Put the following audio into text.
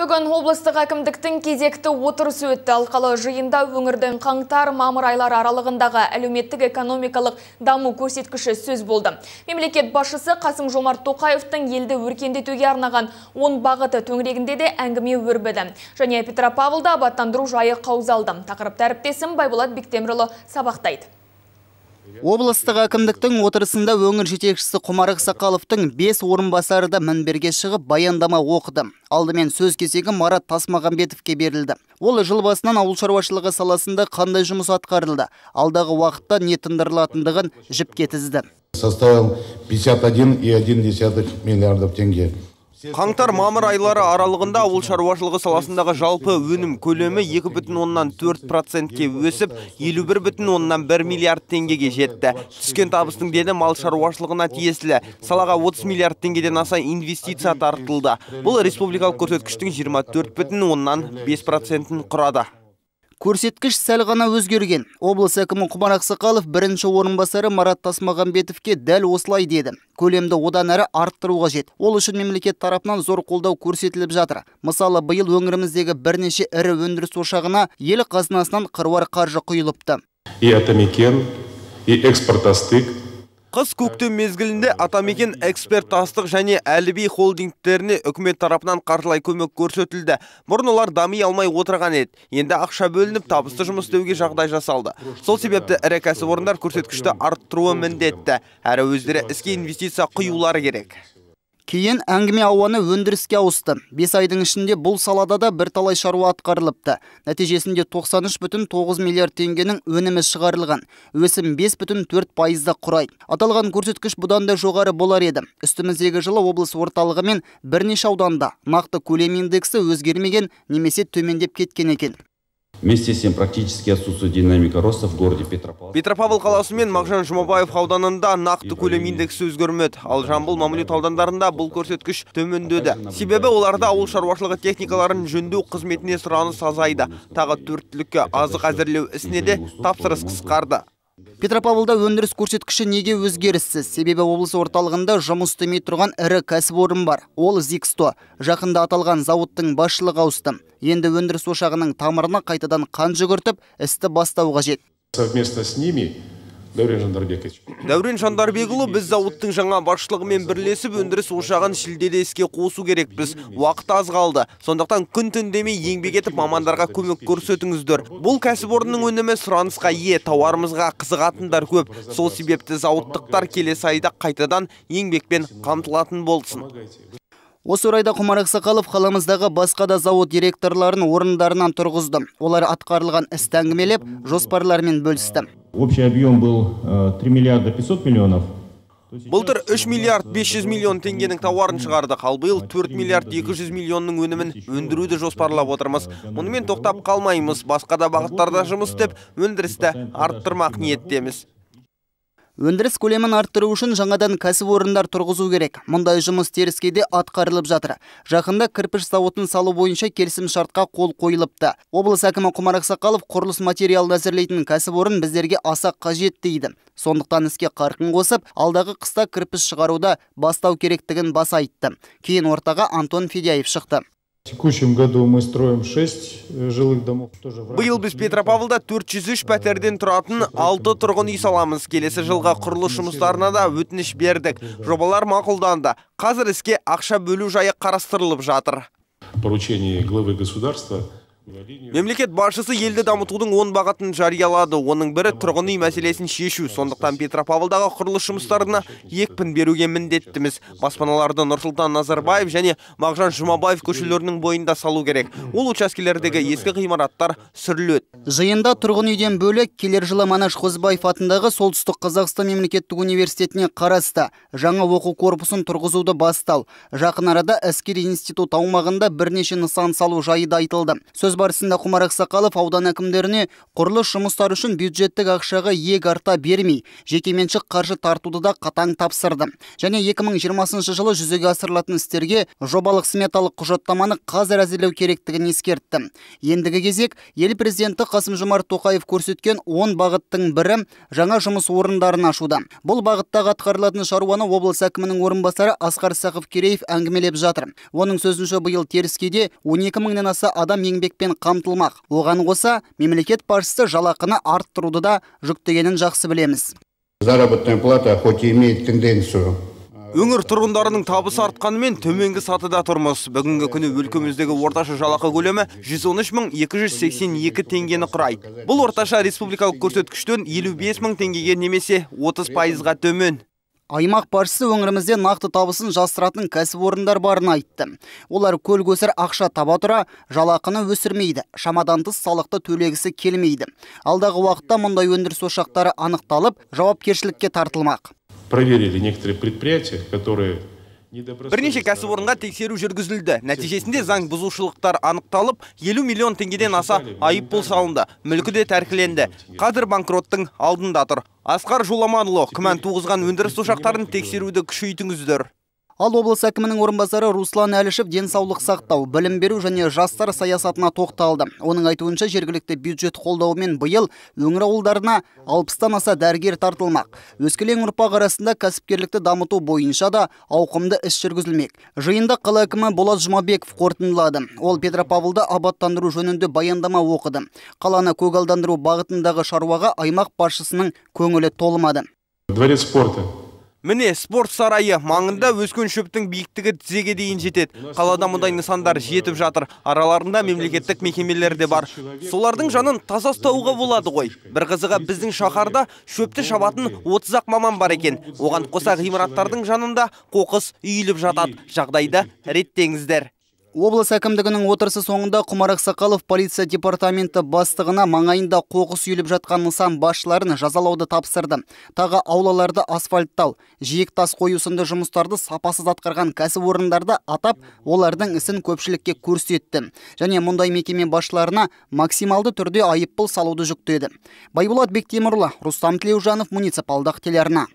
Бүгін облыстық әкімдіктің кезекті отырысы өтті алқалы жиында өңірдің қаңтар мамыр айлары аралығындағы әлеуметтік экономикалық даму көрсеткіші сөз болды. Мемлекет басшысы Қасым Жомарт Тоқаевтың елді өркендетуге арнаған он бағыты төңірегінде де әңгіме өрбіді. Және Петропавлда абаттандыру жайы қаузалды. Тақырыпты әріптесім Байболат Бектемірұлы сабақтайды облыстық әкімдіктің отырысында өңір жетекшісі құмар ақсақаловтың бес орынбасары да мінберге шығып баяндама оқыды алдымен сөз кезегі марат тасмағамбетовке берілді ол жыл басынан ауыл шаруашылығы саласында қандай жұмыс атқарылды алдағы уақытта не тындырылатындығын жіпке тізді составил 51,1 миллиардов теңге қаңтар мамыр айлары аралығында ауыл шаруашылығы саласындағы жалпы өнім көлемі 2,4 процентке өсіп бүтін оннан бір миллиард теңгеге жетті түскен табыстың дені мал шаруашылығына тиесілі салаға 30 миллиард теңгеден аса инвестиция тартылды бұл республикалық көрсеткіштің бүтін оннан бес процентін құрады көрсеткіш сәл ғана өзгерген облыс әкімі құмар ақсақалов бірінші орынбасары марат тасмағанбетовке дәл осылай деді көлемді одан әрі арттыру қажет ол үшін мемлекет тарапынан зор қолдау көрсетіліп жатыр мысалы биыл өңіріміздегі бірнеше ірі өндіріс ошағына ел қазынасынан қыруар қаржы құйылыпты и атамекен и экспортастык қыс көктем мезгілінде атамекен эксперт астық және әліби холдингтеріне үкімет тарапынан қаржылай көмек көрсетілді бұрын олар дами алмай отырған еді енді ақша бөлініп табысты жұмыс істеуге жағдай жасалды сол себепті ірі кәсіпорындар көрсеткішті арттыруы міндетті әрі өздері іске инвестиция құюлары керек кейін әңгіме ауаны өндіріске ауысты бес айдың ішінде бұл салада да бірталай шаруа атқарылыпты нәтижесінде бүтін тоғыз миллиард теңгенің өнімі шығарылған өсім бүтін 5,4 пайызды құрайды аталған көрсеткіш бұдан да жоғары болар еді үстіміздегі жылы облыс орталығы мен бірнеше ауданда нақты көлем индексі өзгермеген немесе төмендеп кеткен екен Вместе с тем практически отсутствует динамика роста в городе Петропавл. Петропавл қаласы мен Мағжан Жұмабаев ауданында нақты көлем индексі өзгермеді. Ал Жамбыл Мамлют аудандарында бұл көрсеткіш төмендеді. Себебі оларда ауыл шаруашылығы техникаларын жөндеу қызметіне сұраныс азайды. Тағы төрт азық әзірлеу ісіне де тапсырыс қысқарды. Петропавлда өндіріс көрсеткіші неге өзгеріссіз? Себебі облыс орталығында жұмыс істемей тұрған ірі кәсіпорын бар. Ол Зиксто. Жақында аталған зауыттың басшылығы ауысты. Енді өндіріс ошағының тамырына қайтадан қан жүгіртіп, істі бастау қажет. Совместно с ними дәурен жандарбекович дәурен жандарбекұлы біз зауыттың жаңа басшылығымен бірлесіп өндіріс ошағын шілдеде іске қосу керекпіз уақыт аз қалды сондықтан күн түн демей еңбек етіп мамандарға көмек көрсетіңіздер бұл кәсіпорынның өнімі сұранысқа ие тауарымызға қызығатындар көп сол себепті зауыттықтар келесі айда қайтадан еңбекпен қамтылатын болсын Осы орайда Құмар Ақсақалов қаламыздағы басқа да зауыт директорларын орындарынан тұрғызды. Олар атқарылған істі әңгімелеп, жоспарлармен бөлісті. Общий объем был 3 э, миллиарда 500 миллионов. Былтыр 3 э, миллиард 500 миллион теңгенің тауарын шығарды ал 4 миллиард 200 миллионның өнімін өндіруді жоспарлап отырмыз. Мұнымен тоқтап қалмаймыз, басқа да бағыттарда жұмыс деп э, өндірісті арттырмақ ниеттеміз өндіріс көлемін арттыру үшін жаңадан кәсіп орындар тұрғызу керек мұндай жұмыс теріскейде атқарылып жатыр жақында кірпіш зауытын салу бойынша келісім шартқа қол қойылыпты облыс әкімі құмар ақсақалов құрылыс материалын әзірлейтін кәсіпорын біздерге аса қажет дейді сондықтан іске қарқын қосып алдағы қыста кірпіш шығаруда бастау керектігін баса айтты кейін ортаға антон федяев шықты В текущем году мы строим 6 э, жилых домов. Биыл біз Петропавлда 403 пәтерден тұратын 6 тұрғын үй саламыз. Келесі жылға құрылыс жұмыстарына да өтініш бердік. Жобалар мақұлданды. Қазір іске ақша бөлу жайы қарастырылып жатыр. Поручение главы государства мемлекет басшысы елді дамытудың он бағытын жариялады оның бірі тұрғын үй мәселесін шешу сондықтан петропавлдағы құрылыс жұмыстарына екпін беруге міндеттіміз баспаналарды нұрсұлтан назарбаев және мағжан жұмабаев көшелерінің бойында салу керек ол учаскелердегі ескі ғимараттар сүріледі жиында тұрғын үйден бөлек келер жылы манаш қозыбаев атындағы солтүстік қазақстан мемлекеттік университетіне қарасты жаңа оқу корпусын тұрғызуды бастау жақын арада әскери институт аумағында бірнеше нысан салу жайы да айтылды сөз сөз барысында құмар ақсақалов аудан әкімдеріне құрылыс жұмыстары үшін бюджеттік ақшаға иек арта бермей жекеменшік қаржы тартуды да қатаң тапсырды және 2020 жылы жүзеге асырылатын істерге жобалық сметалық құжаттаманы қазір әзірлеу керектігін ескертті ендігі кезек ел президенті қасым жомарт тоқаев көрсеткен 10 бағыттың бірі жаңа жұмыс орындарын ашуда бұл бағыттағы атқарылатын шаруаны облыс әкімінің орынбасары асқар Сақов кереев әңгімелеп жатыр оның сөзінше биыл теріскейде 12 мыңнан аса адам еңбекпен жұмыспен қамтылмақ оған қоса мемлекет басшысы жалақыны арттыруды да жүктегенін жақсы білеміз заработная плата хоть и имеет тенденцию өңір тұрғындарының табысы артқанымен төменгі сатыда тұрмыз бүгінгі күні өлкеміздегі орташа жалақы көлемі 113 теңгені құрайды бұл орташа республикалық көрсеткіштен 55 мың теңгеге немесе 30 пайызға төмен аймақ басшысы өңірімізде нақты табысын жасыратын кәсіпорындар барын айтты олар көл көсір ақша таба тұра жалақыны өсірмейді шамадан тыс салықты төлегісі келмейді алдағы уақытта мұндай өндіріс ошақтары анықталып жауапкершілікке тартылмақ проверили некоторые предприятия которые бірнеше кәсіпорынға тексеру жүргізілді нәтижесінде заң бұзушылықтар анықталып 50 миллион теңгеден аса айыппұл салынды мүлкі де тәркіленді Қадыр банкроттың алдында тұр асқар жоламанұлы күмән туғызған өндіріс ошақтарын тексеруді күшейтіңіздер Ал облыс әкімінің орынбасары Руслан Әлішев денсаулық сақтау, білім беру және жастар саясатына тоқталды. Оның айтуынша жергілікті бюджет қолдауымен биыл өңір ауылдарына алпыстан аса дәрігер тартылмақ. Өскелең ұрпақ арасында кәсіпкерлікті дамыту бойынша да ауқымды іс жүргізілмек. Жиында қала әкімі Болат Жұмабеков қорытындылады. Ол Петропавлды абаттандыру жөнінде баяндама оқыды. Қаланы көгалдандыру бағытындағы шаруаға аймақ басшысының көңілі толмады. Дворец спорта міне спорт сарайы маңында өскен шөптің биіктігі тізеге дейін жетеді қалада мұндай нысандар жетіп жатыр араларында мемлекеттік мекемелер де бар солардың жанын таза ұстауға болады ғой бір қызығы біздің шаһарда шөпті шабатын отыз ақ маман бар екен оған қоса ғимараттардың жанында қоқыс үйіліп жатады жағдайды реттеңіздер облыс әкімдігінің отырысы соңында құмар ақсақалов полиция департаменті бастығына маңайында қоқыс үйіліп жатқан нысан басшыларын жазалауды тапсырды тағы аулаларды асфальттау жиек тас қою сынды жұмыстарды сапасыз атқарған кәсіпорындарды атап олардың ісін көпшілікке көрсетті және мұндай мекеме басшыларына максималды түрде айыппұл салуды жүктеді байболат бектемірұлы рустам тілеужанов муниципалдық телеарна